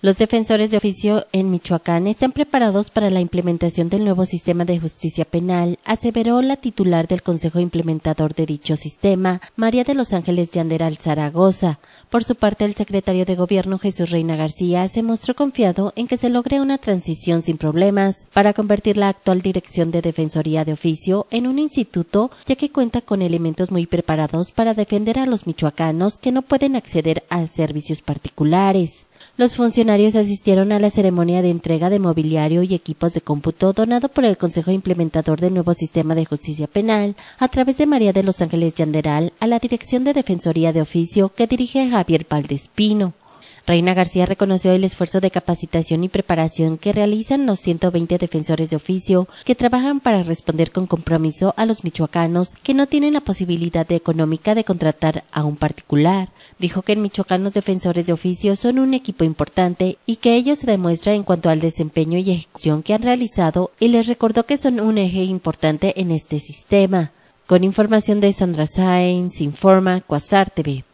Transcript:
Los defensores de oficio en Michoacán están preparados para la implementación del nuevo sistema de justicia penal, aseveró la titular del Consejo Implementador de dicho sistema, María de los Ángeles Yanderal Zaragoza. Por su parte, el secretario de Gobierno Jesús Reina García se mostró confiado en que se logre una transición sin problemas para convertir la actual Dirección de Defensoría de Oficio en un instituto, ya que cuenta con elementos muy preparados para defender a los michoacanos que no pueden acceder a servicios particulares. Los funcionarios asistieron a la ceremonia de entrega de mobiliario y equipos de cómputo donado por el Consejo Implementador del Nuevo Sistema de Justicia Penal a través de María de los Ángeles Yanderal a la Dirección de Defensoría de Oficio que dirige Javier Valdespino. Reina García reconoció el esfuerzo de capacitación y preparación que realizan los 120 defensores de oficio que trabajan para responder con compromiso a los michoacanos que no tienen la posibilidad económica de contratar a un particular. Dijo que en Michoacán los defensores de oficio son un equipo importante y que ello se demuestra en cuanto al desempeño y ejecución que han realizado y les recordó que son un eje importante en este sistema. Con información de Sandra Sainz, informa Quasar TV.